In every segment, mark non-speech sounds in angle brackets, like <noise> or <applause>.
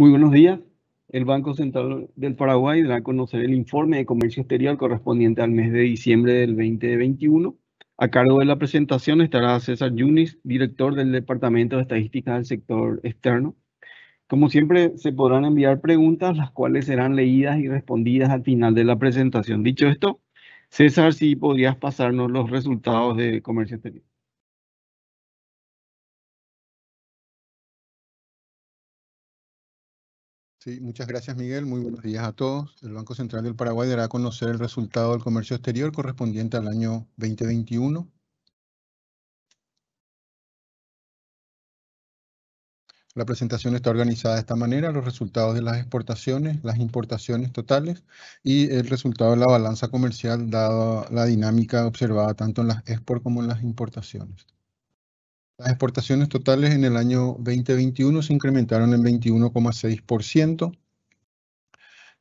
Muy buenos días. El Banco Central del Paraguay dará a conocer el informe de comercio exterior correspondiente al mes de diciembre del 2021. A cargo de la presentación estará César Yunis, director del Departamento de Estadística del Sector Externo. Como siempre, se podrán enviar preguntas, las cuales serán leídas y respondidas al final de la presentación. Dicho esto, César, si podrías pasarnos los resultados de comercio exterior. Sí, muchas gracias Miguel. Muy buenos días a todos. El Banco Central del Paraguay dará a conocer el resultado del comercio exterior correspondiente al año 2021. La presentación está organizada de esta manera, los resultados de las exportaciones, las importaciones totales y el resultado de la balanza comercial dado la dinámica observada tanto en las export como en las importaciones. Las exportaciones totales en el año 2021 se incrementaron en 21,6%,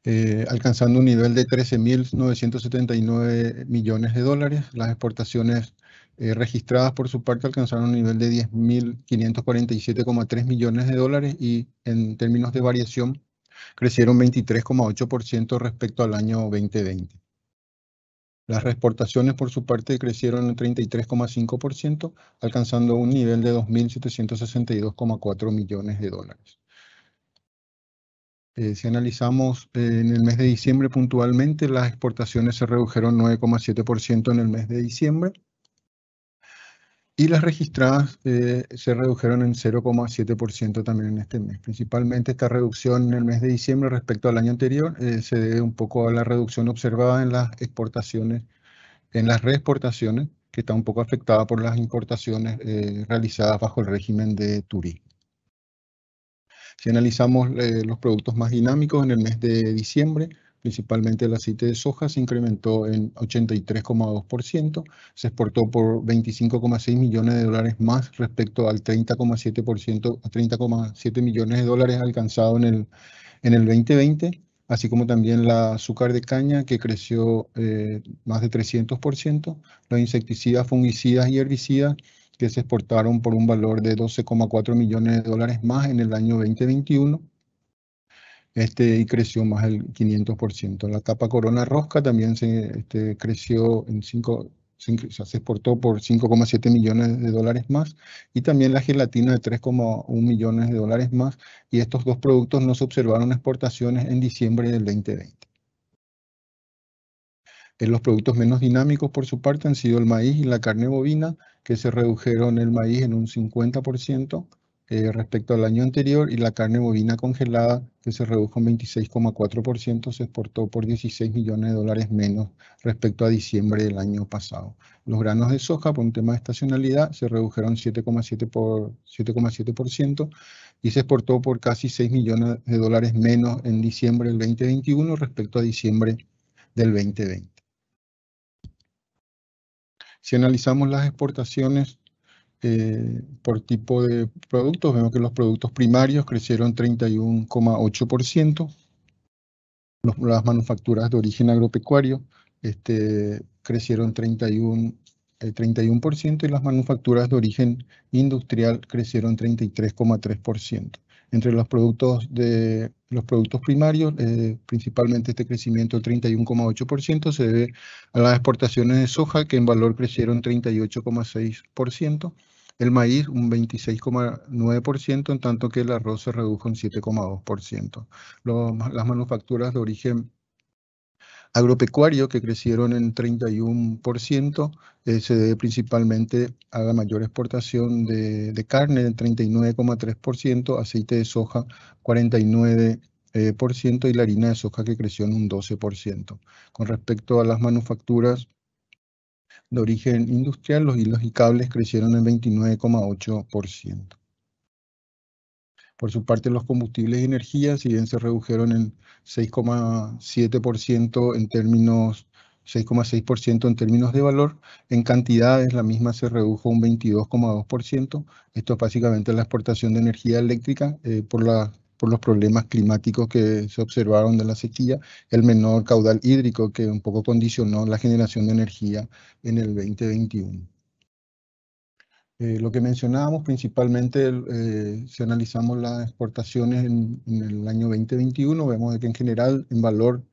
eh, alcanzando un nivel de 13.979 millones de dólares. Las exportaciones eh, registradas por su parte alcanzaron un nivel de 10.547,3 millones de dólares y en términos de variación crecieron 23,8% respecto al año 2020. Las exportaciones por su parte crecieron en 33,5%, alcanzando un nivel de 2.762,4 millones de dólares. Eh, si analizamos eh, en el mes de diciembre puntualmente, las exportaciones se redujeron 9,7% en el mes de diciembre, y las registradas eh, se redujeron en 0,7% también en este mes. Principalmente esta reducción en el mes de diciembre respecto al año anterior eh, se debe un poco a la reducción observada en las exportaciones, en las reexportaciones, que está un poco afectada por las importaciones eh, realizadas bajo el régimen de turismo. Si analizamos los productos más dinámicos en el mes de diciembre, principalmente el aceite de soja, se incrementó en 83,2%, se exportó por 25,6 millones de dólares más respecto al 30,7%, 30,7 millones de dólares alcanzado en el, en el 2020, así como también la azúcar de caña que creció eh, más de 300%, los insecticidas, fungicidas y herbicidas que se exportaron por un valor de 12,4 millones de dólares más en el año 2021 este, y creció más del 500%. La capa corona rosca también se este, creció en 5, se exportó por 5,7 millones de dólares más y también la gelatina de 3,1 millones de dólares más y estos dos productos no se observaron exportaciones en diciembre del 2020. En eh, los productos menos dinámicos, por su parte, han sido el maíz y la carne bovina, que se redujeron el maíz en un 50%, eh, respecto al año anterior y la carne bovina congelada, que se redujo en 26,4%, se exportó por 16 millones de dólares menos respecto a diciembre del año pasado. Los granos de soja, por un tema de estacionalidad, se redujeron 7,7% y se exportó por casi 6 millones de dólares menos en diciembre del 2021 respecto a diciembre del 2020. Si analizamos las exportaciones eh, por tipo de productos, vemos que los productos primarios crecieron 31,8%, las manufacturas de origen agropecuario este, crecieron 31% eh, y las manufacturas de origen industrial crecieron 33,3%. Entre los productos, de, los productos primarios, eh, principalmente este crecimiento del 31,8% se debe a las exportaciones de soja, que en valor crecieron 38,6%, el maíz un 26,9%, en tanto que el arroz se redujo en 7,2%. Las manufacturas de origen agropecuario, que crecieron en 31%, eh, se debe principalmente a la mayor exportación de, carne, en 39,3%, aceite de soja, 49%. Eh, y la harina de soja que creció en un 12%. Con respecto a las manufacturas de origen industrial, los hilos y cables crecieron en 29,8%. Por su parte, los combustibles y energía, si bien se redujeron en 6,7% en términos 6,6% en términos de valor, en cantidades la misma se redujo un 22,2%. Esto es básicamente la exportación de energía eléctrica eh, por la por los problemas climáticos que se observaron de la sequía, el menor caudal hídrico que un poco condicionó la generación de energía en el 2021. Eh, lo que mencionábamos principalmente, eh, si analizamos las exportaciones en, el año 2021, vemos que en general en valor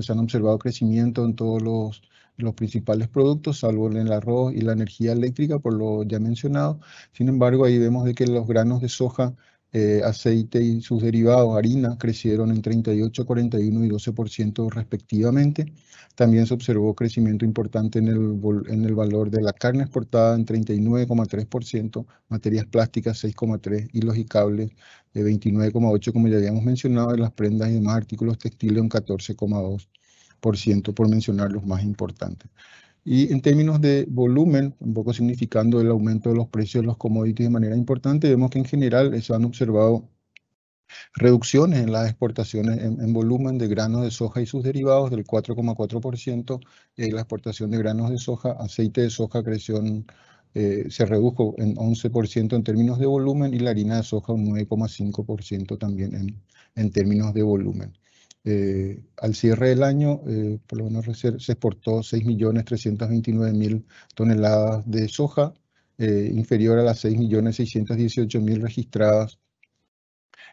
se han observado crecimiento en todos los, los, principales productos, salvo en el arroz y la energía eléctrica, por lo ya mencionado. Sin embargo, ahí vemos de que los granos de soja eh, aceite y sus derivados, harina, crecieron en 38, 41 y 12% respectivamente. También se observó crecimiento importante en el, valor de la carne exportada en 39,3%, materias plásticas 6,3% y los y cables de 29,8%, como ya habíamos mencionado, y las prendas y demás artículos textiles en 14,2% por mencionar los más importantes. Y en términos de volumen, un poco significando el aumento de los precios de los commodities de manera importante, vemos que en general se han observado reducciones en las exportaciones en, volumen de granos de soja y sus derivados del 4,4%. Eh, la exportación de granos de soja, aceite de soja creció eh, se redujo en 11% en términos de volumen y la harina de soja un 9,5% también en términos de volumen. Eh, al cierre del año, eh, por lo menos se exportó 6.329.000 toneladas de soja, eh, inferior a las 6.618.000 registradas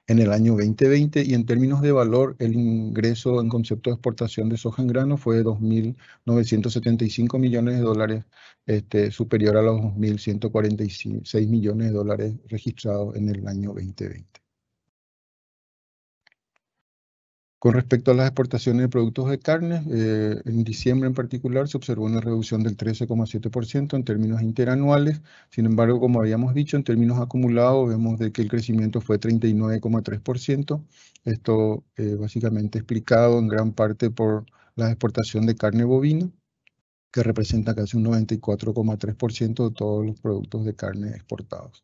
en el año 2020. Y en términos de valor, el ingreso en concepto de exportación de soja en grano fue de 2.975 millones de dólares, este, superior a los 2.146 millones de dólares registrados en el año 2020. Con respecto a las exportaciones de productos de carne, eh, en diciembre en particular se observó una reducción del 13,7% en términos interanuales. Sin embargo, como habíamos dicho, en términos acumulados vemos de que el crecimiento fue 39,3%. Esto eh, básicamente explicado en gran parte por la exportación de carne bovina, que representa casi un 94,3% de todos los productos de carne exportados.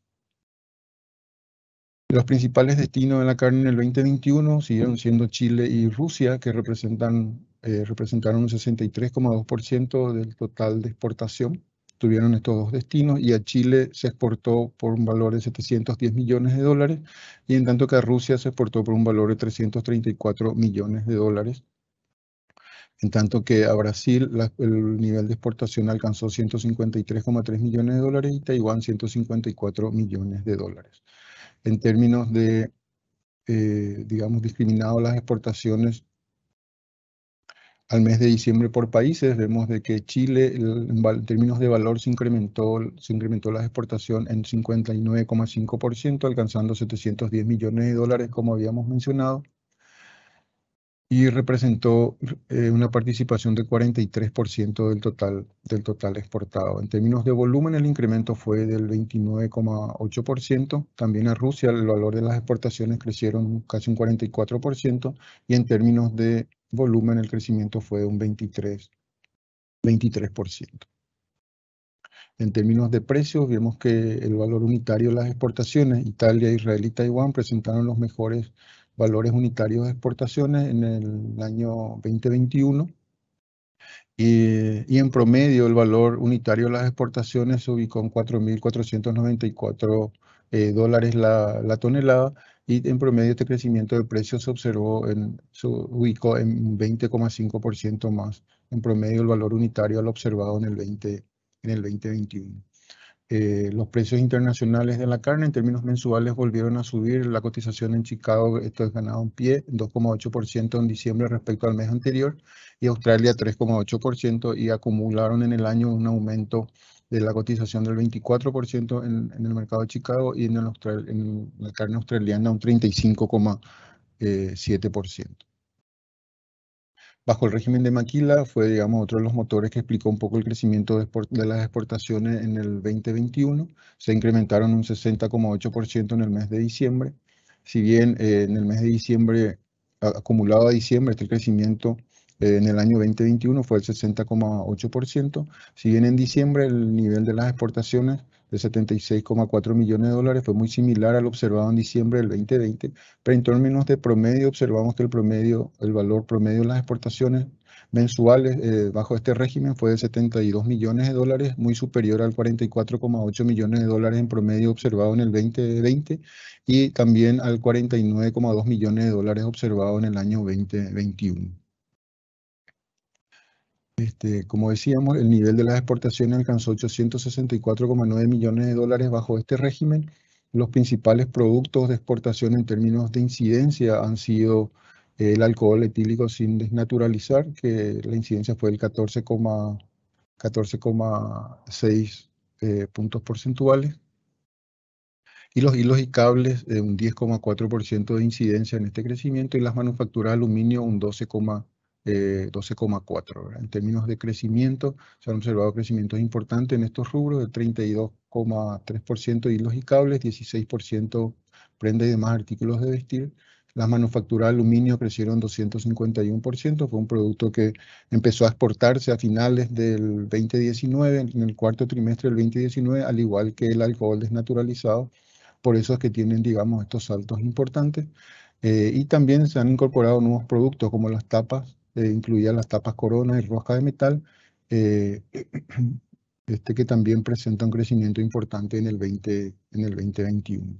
Los principales destinos de la carne en el 2021 siguieron siendo Chile y Rusia, que representan, eh, representaron un 63,2% del total de exportación. Tuvieron estos dos destinos y a Chile se exportó por un valor de 710 millones de dólares y en tanto que a Rusia se exportó por un valor de 334 millones de dólares. En tanto que a Brasil el nivel de exportación alcanzó 153,3 millones de dólares y Taiwán 154 millones de dólares en términos de, eh, digamos, discriminado las exportaciones al mes de diciembre por países, vemos de que Chile en términos de valor se incrementó, se incrementó la exportación en 59,5%, alcanzando 710 millones de dólares, como habíamos mencionado y representó eh, una participación del 43% del total, del total exportado. En términos de volumen, el incremento fue del 29,8%. También a Rusia el valor de las exportaciones crecieron casi un 44% y en términos de volumen el crecimiento fue de un 23%. 23%. En términos de precios, vemos que el valor unitario de las exportaciones, Italia, Israel y Taiwán presentaron los mejores valores unitarios de exportaciones en el año 2021 y, en promedio el valor unitario de las exportaciones se ubicó en 4.494 eh, dólares la, tonelada y en promedio este crecimiento de precios se observó en, se ubicó en 20,5% más en promedio el valor unitario al observado en el, 20, en el 2021. Eh, los precios internacionales de la carne en términos mensuales volvieron a subir. La cotización en Chicago, esto es ganado en pie, 2,8% en diciembre respecto al mes anterior y Australia 3,8% y acumularon en el año un aumento de la cotización del 24% en, el mercado de Chicago y en, en la carne australiana un 35,7%. Bajo el régimen de Maquila fue, digamos, otro de los motores que explicó un poco el crecimiento de, las exportaciones en el 2021. Se incrementaron un 60,8% en el mes de diciembre. Si bien eh, en el mes de diciembre, acumulado a diciembre, este crecimiento eh, en el año 2021 fue el 60,8%. Si bien en diciembre el nivel de las exportaciones de 76,4 millones de dólares fue muy similar al observado en diciembre del 2020, pero en términos de promedio observamos que el promedio, el valor promedio de las exportaciones mensuales eh, bajo este régimen fue de 72 millones de dólares, muy superior al 44,8 millones de dólares en promedio observado en el 2020 y también al 49,2 millones de dólares observado en el año 2021. Este, como decíamos, el nivel de las exportaciones alcanzó 864,9 millones de dólares bajo este régimen. Los principales productos de exportación en términos de incidencia han sido eh, el alcohol etílico sin desnaturalizar, que la incidencia fue del 14,6 eh, puntos porcentuales. Y los hilos y cables, eh, un 10,4% de incidencia en este crecimiento, y las manufacturas de aluminio, un 12,4%. 12,4. Eh, en términos de crecimiento, se han observado crecimientos importantes en estos rubros de 32,3% hilos y cables, 16% prenda y demás artículos de vestir. Las manufacturas de aluminio crecieron 251%, fue un producto que empezó a exportarse a finales del 2019, en el cuarto trimestre del 2019, al igual que el alcohol desnaturalizado. Por eso es que tienen, digamos, estos saltos importantes. Eh, y también se han incorporado nuevos productos como las tapas eh, incluía las tapas corona y rosca de metal, eh, <clears throat> este que también presenta un crecimiento importante en el, 20, en el 2021.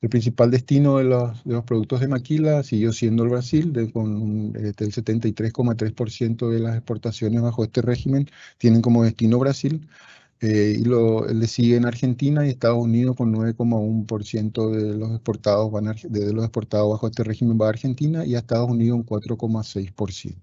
El principal destino de los, de los, productos de Maquila siguió siendo el Brasil, con eh, el 73,3% de las exportaciones bajo este régimen tienen como destino Brasil. Eh, y lo, le sigue en Argentina y Estados Unidos con 9,1% de los exportados van de los exportados bajo este régimen va a Argentina y a Estados Unidos un 4,6%.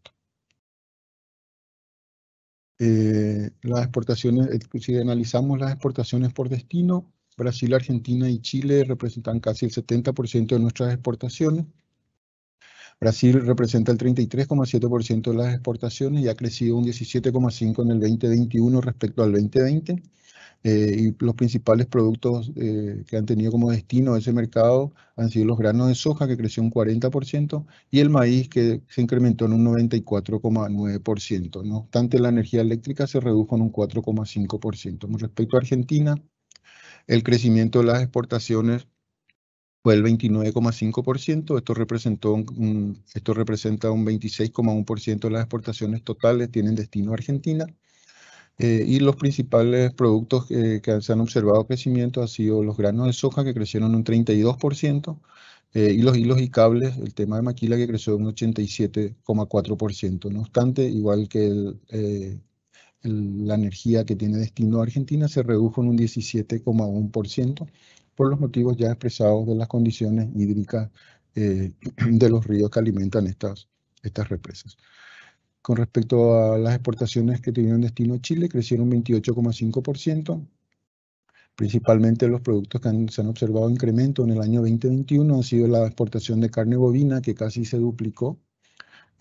Eh, las exportaciones, eh, si analizamos las exportaciones por destino, Brasil, Argentina y Chile representan casi el 70% de nuestras exportaciones. Brasil representa el 33,7% de las exportaciones y ha crecido un 17,5% en el 2021 respecto al 2020. Eh, y los principales productos eh, que han tenido como destino ese mercado han sido los granos de soja, que creció un 40%, y el maíz, que se incrementó en un 94,9%. No obstante, la energía eléctrica se redujo en un 4,5%. Con respecto a Argentina, el crecimiento de las exportaciones fue el 29,5%. Esto, representó esto representa un 26,1% de las exportaciones totales tienen destino a Argentina. Eh, y los principales productos eh, que se han observado crecimiento han sido los granos de soja, que crecieron un 32%, eh, y los hilos y cables, el tema de maquila, que creció un 87,4%. No obstante, igual que la energía que tiene destino a Argentina, se redujo en un 17,1% por los motivos ya expresados de las condiciones hídricas eh, <clears throat> de los ríos que alimentan estas, estas represas. Con respecto a las exportaciones que tuvieron destino a Chile, crecieron un 28,5%. Principalmente los productos que se han observado incremento en el año 2021 han sido la exportación de carne bovina, que casi se duplicó,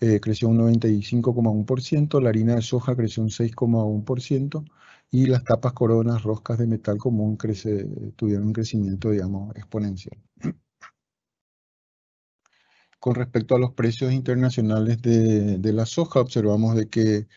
eh, creció un 95,1%, la harina de soja creció un 6,1%, y las tapas coronas, roscas de metal común tuvieron un crecimiento, exponencial. Con respecto a los precios internacionales de, la soja, observamos de que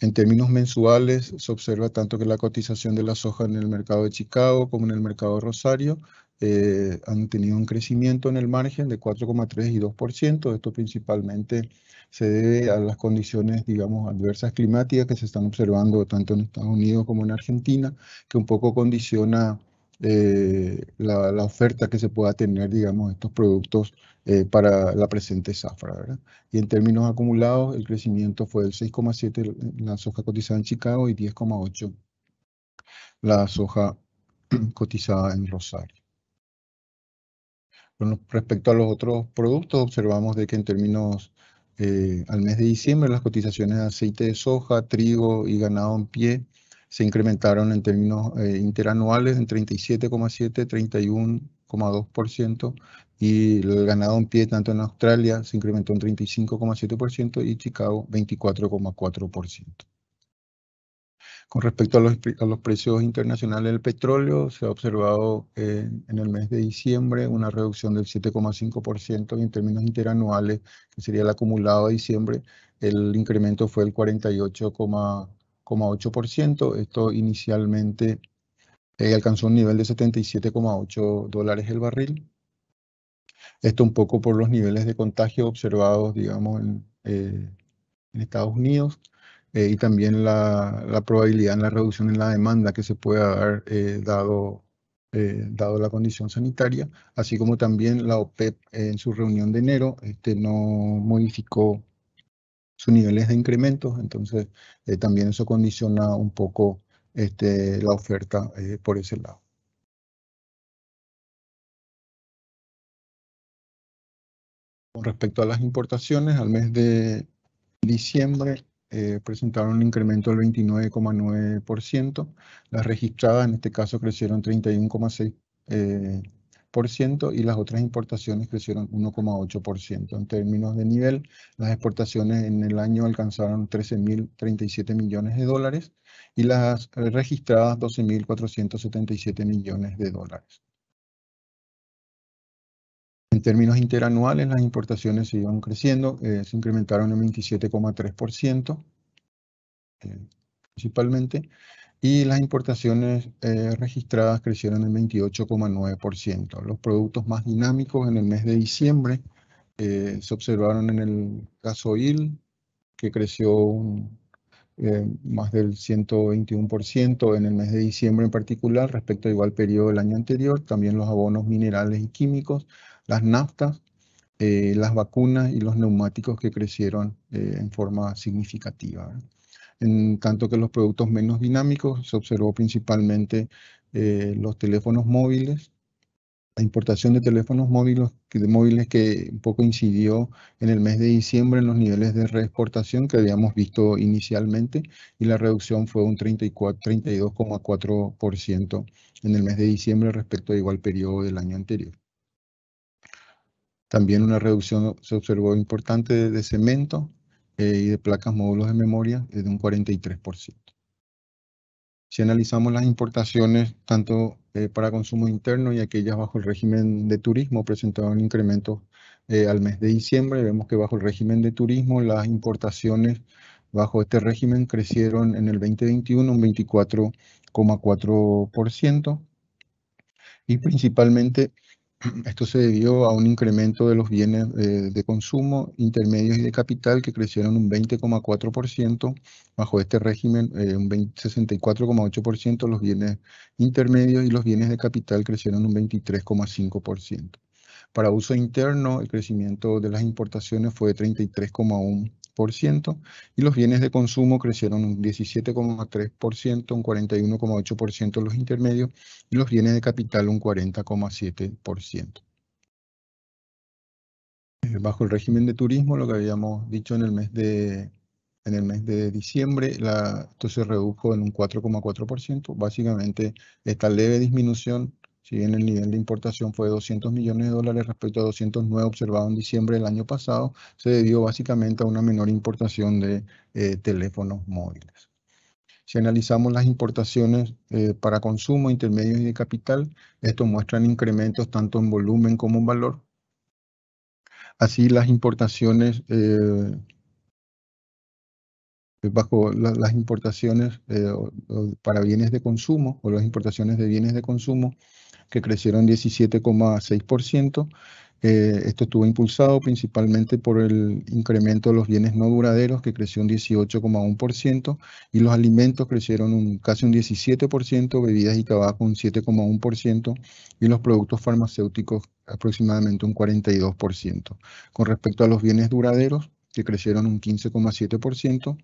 en términos mensuales se observa tanto que la cotización de la soja en el mercado de Chicago como en el mercado de Rosario eh, han tenido un crecimiento en el margen de 4,3 y 2%. Esto principalmente se debe a las condiciones, digamos, adversas climáticas que se están observando tanto en Estados Unidos como en Argentina, que un poco condiciona eh, la, oferta que se pueda tener, digamos, estos productos eh, para la presente safra, ¿verdad? Y en términos acumulados, el crecimiento fue del 6,7 la soja cotizada en Chicago y 10,8 la soja <clears throat> cotizada en Rosario respecto a los otros productos, observamos de que en términos eh, al mes de diciembre las cotizaciones de aceite de soja, trigo y ganado en pie se incrementaron en términos eh, interanuales en 37,7, 31,2% y el ganado en pie tanto en Australia se incrementó en 35,7% y Chicago 24,4%. Con respecto a los, precios internacionales del petróleo, se ha observado eh, en el mes de diciembre una reducción del 7,5% en términos interanuales, que sería el acumulado a diciembre, el incremento fue el 48,8%. Esto inicialmente eh, alcanzó un nivel de 77,8 dólares el barril. Esto un poco por los niveles de contagio observados, digamos, en eh, Estados Unidos. Eh, y también la, la, probabilidad en la reducción en la demanda que se pueda dar eh, dado, eh, dado la condición sanitaria, así como también la OPEP en su reunión de enero este, no modificó sus niveles de incrementos, entonces también eso condiciona un poco este, la oferta por ese lado. Con respecto a las importaciones, al mes de diciembre eh, presentaron un incremento del 29,9%. Las registradas en este caso crecieron 31,6%. Eh, y las otras importaciones crecieron 1,8%. En términos de nivel, las exportaciones en el año alcanzaron 13.037 millones de dólares y las registradas 12.477 millones de dólares. En términos interanuales, las importaciones siguieron creciendo, eh, se incrementaron en 27,3% eh, principalmente, y las importaciones eh, registradas crecieron en 28,9%. Los productos más dinámicos en el mes de diciembre se observaron en el gasoil, que creció más del 121% en el mes de diciembre en particular respecto al igual periodo del año anterior, también los abonos minerales y químicos las naftas, eh, las vacunas y los neumáticos que crecieron eh, en forma significativa. En tanto que los productos menos dinámicos se observó principalmente eh, los teléfonos móviles, la importación de teléfonos móviles, de móviles que un poco incidió en el mes de diciembre en los niveles de reexportación que habíamos visto inicialmente y la reducción fue un 32,4% en el mes de diciembre respecto a igual periodo del año anterior. También una reducción se observó importante de, cemento eh, y de placas módulos de memoria eh, de un 43%. Si analizamos las importaciones, tanto eh, para consumo interno y aquellas bajo el régimen de turismo, presentaron incrementos al mes de diciembre. Vemos que bajo el régimen de turismo, las importaciones bajo este régimen crecieron en el 2021 un 24,4% y principalmente <clears throat> Esto se debió a un incremento de los bienes eh, de consumo, intermedios y de capital que crecieron un 20,4%, bajo este régimen eh, un 64,8% los bienes intermedios y los bienes de capital crecieron un 23,5%. Para uso interno, el crecimiento de las importaciones fue de 33,1%, y los bienes de consumo crecieron un 17,3%, un 41,8% los intermedios, y los bienes de capital un 40,7%. Eh, bajo el régimen de turismo, lo que habíamos dicho en el mes de, en el mes de diciembre, esto se redujo en un 4,4%. Básicamente, esta leve disminución si en el nivel de importación fue de 200 millones de dólares respecto a 209 observado en diciembre del año pasado, se debió básicamente a una menor importación de eh, teléfonos móviles. Si analizamos las importaciones eh, para consumo, intermedios y de capital, estos muestran incrementos tanto en volumen como en valor. Así las importaciones eh, bajo las importaciones para bienes de consumo o las importaciones de bienes de consumo que crecieron 17,6%. Eh, esto estuvo impulsado principalmente por el incremento de los bienes no duraderos, que creció un 18,1%, y los alimentos crecieron casi un 17%, bebidas y tabaco un 7,1%, y los productos farmacéuticos aproximadamente un 42%. Con respecto a los bienes duraderos, que crecieron un 15,7%,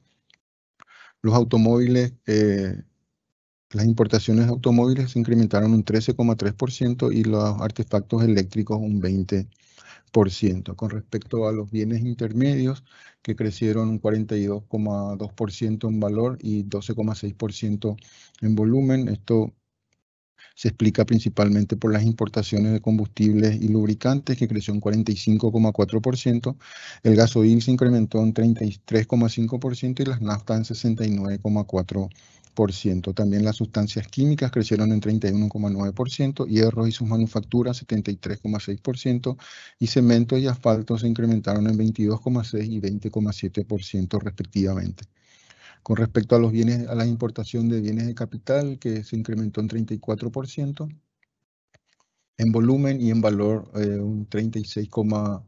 los automóviles eh, las importaciones de automóviles se incrementaron un 13,3% y los artefactos eléctricos un 20%. Con respecto a los bienes intermedios, que crecieron un 42,2% en valor y 12,6% en volumen, esto se explica principalmente por las importaciones de combustibles y lubricantes, que creció un 45,4%, el gasoil se incrementó un 33,5% y las naftas en 69,4%. También las sustancias químicas crecieron en 31,9%, hierro y sus manufacturas 73,6% y cemento y asfalto se incrementaron en 22,6 y 20,7% respectivamente. Con respecto a los bienes, a la importación de bienes de capital, que se incrementó en 34%, en volumen y en valor eh, un 36,8%.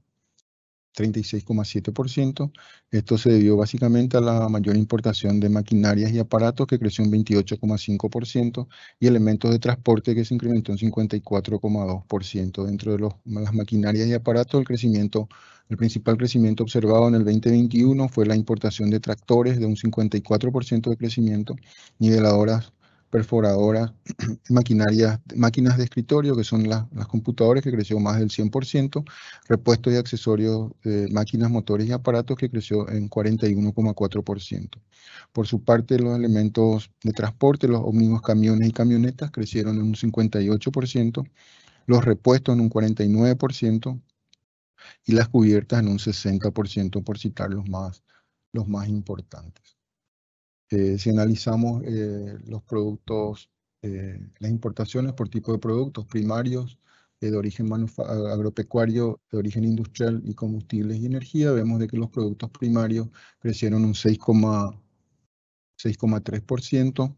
36,7%. Esto se debió básicamente a la mayor importación de maquinarias y aparatos que creció un 28,5% y elementos de transporte que se incrementó un 54,2%. Dentro de las maquinarias y aparatos, el crecimiento, el principal crecimiento observado en el 2021 fue la importación de tractores de un 54% de crecimiento, niveladoras perforadora, <clears throat> maquinarias, máquinas de escritorio, que son las computadoras, que creció más del 100%, repuestos y accesorios, eh, máquinas, motores y aparatos, que creció en 41,4%. Por su parte, los elementos de transporte, los ómnibus, camiones y camionetas, crecieron en un 58%, los repuestos en un 49%, y las cubiertas en un 60%, por citar los más, los más importantes. Eh, si analizamos eh, los productos, eh, las importaciones por tipo de productos primarios de origen agropecuario, de origen industrial y combustibles y energía, vemos de que los productos primarios crecieron un 6,3%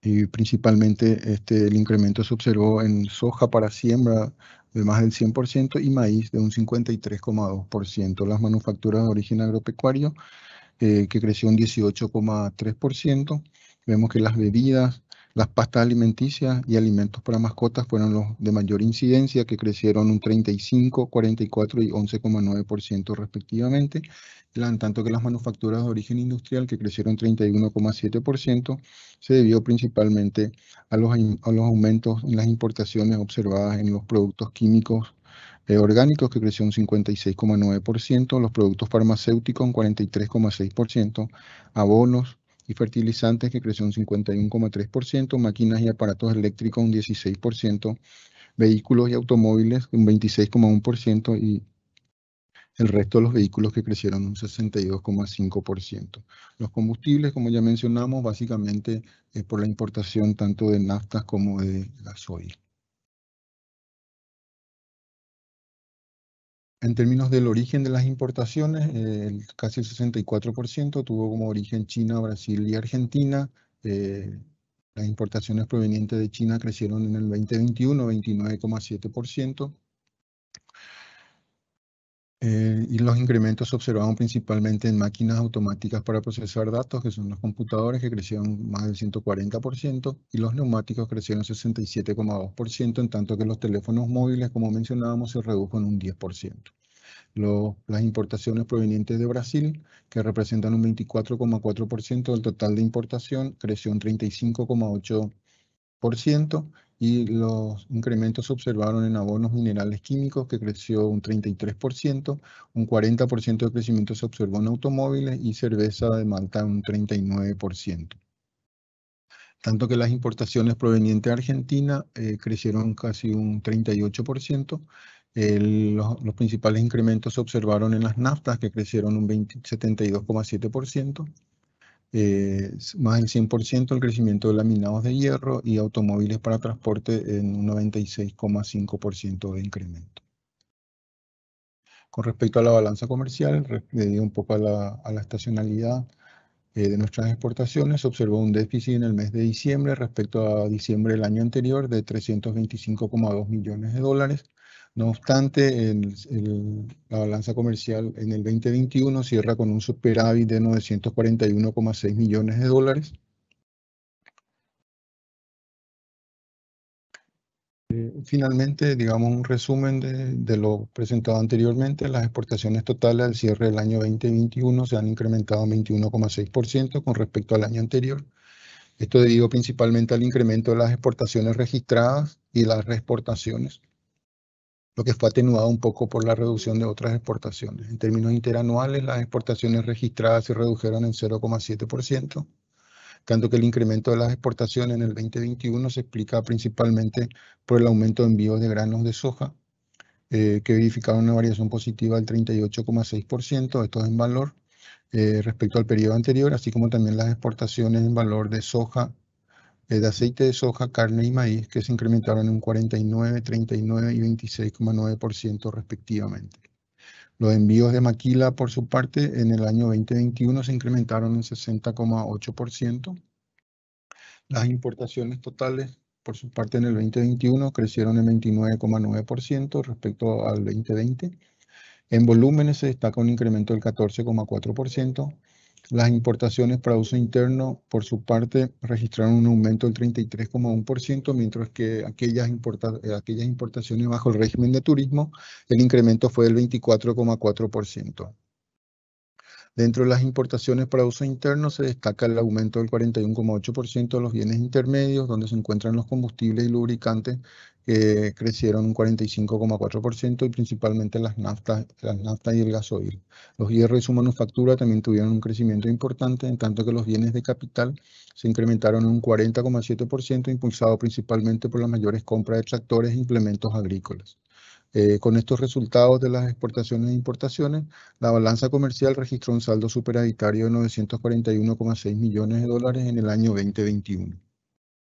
y principalmente este, el incremento se observó en soja para siembra de más del 100% y maíz de un 53,2%. Las manufacturas de origen agropecuario eh, que creció un 18,3%. Vemos que las bebidas, las pastas alimenticias y alimentos para mascotas fueron los de mayor incidencia, que crecieron un 35, 44 y 11,9% respectivamente, en tanto que las manufacturas de origen industrial, que crecieron 31,7%, se debió principalmente a los aumentos en las importaciones observadas en los productos químicos eh, orgánicos que creció un 56,9%, los productos farmacéuticos un 43,6%, abonos y fertilizantes que creció un 51,3%, máquinas y aparatos eléctricos un 16%, vehículos y automóviles un 26,1% y el resto de los vehículos que crecieron un 62,5%. Los combustibles, como ya mencionamos, básicamente es por la importación tanto de naftas como de gasoil. En términos del origen de las importaciones, eh, casi el 64% tuvo como origen China, Brasil y Argentina. Eh, las importaciones provenientes de China crecieron en el 2021 29,7%, eh, y los incrementos se observaron principalmente en máquinas automáticas para procesar datos, que son los computadores, que crecieron más del 140%, y los neumáticos crecieron 67,2%, en tanto que los teléfonos móviles, como mencionábamos, se redujo en un 10%. las importaciones provenientes de Brasil, que representan un 24,4% del total de importación, creció un 35,8% y los incrementos se observaron en abonos minerales químicos, que creció un 33%, un 40% de crecimiento se observó en automóviles y cerveza de Malta un 39%. Tanto que las importaciones provenientes de Argentina eh, crecieron casi un 38%. los, los, principales incrementos se observaron en las naftas, que crecieron un 72,7%. Eh, más del 100% el crecimiento de laminados de hierro y automóviles para transporte en un 96,5% de incremento. Con respecto a la balanza comercial, debido eh, un poco a la, estacionalidad eh, de nuestras exportaciones, se observó un déficit en el mes de diciembre respecto a diciembre del año anterior de 325,2 millones de dólares, no obstante, la balanza comercial en el 2021 cierra con un superávit de 941,6 millones de dólares. Eh, finalmente, digamos un resumen de, lo presentado anteriormente, las exportaciones totales al cierre del año 2021 se han incrementado 21,6% con respecto al año anterior. Esto debido principalmente al incremento de las exportaciones registradas y las reexportaciones lo que fue atenuado un poco por la reducción de otras exportaciones. En términos interanuales, las exportaciones registradas se redujeron en 0,7%, tanto que el incremento de las exportaciones en el 2021 se explica principalmente por el aumento de envíos de granos de soja, eh, que verificaron una variación positiva del 38,6%, esto es en valor, eh, respecto al periodo anterior, así como también las exportaciones en valor de soja, de aceite de soja, carne y maíz, que se incrementaron un 49, 39 y 26,9% respectivamente. Los envíos de maquila, por su parte, en el año 2021 se incrementaron en 60,8%. Las importaciones totales, por su parte, en el 2021 crecieron en 29,9% respecto al 2020. En volúmenes se destaca un incremento del 14,4%. Las importaciones para uso interno, por su parte, registraron un aumento del 33,1%, mientras que aquellas, eh, aquellas importaciones bajo el régimen de turismo, el incremento fue del 24,4%. Dentro de las importaciones para uso interno se destaca el aumento del 41,8% de los bienes intermedios, donde se encuentran los combustibles y lubricantes, que crecieron un 45,4% y principalmente las naftas, las naftas y el gasoil. Los hierros y su manufactura también tuvieron un crecimiento importante, en tanto que los bienes de capital se incrementaron un 40,7%, impulsado principalmente por las mayores compras de tractores e implementos agrícolas. Eh, con estos resultados de las exportaciones e importaciones, la balanza comercial registró un saldo superavitario de 941,6 millones de dólares en el año 2021.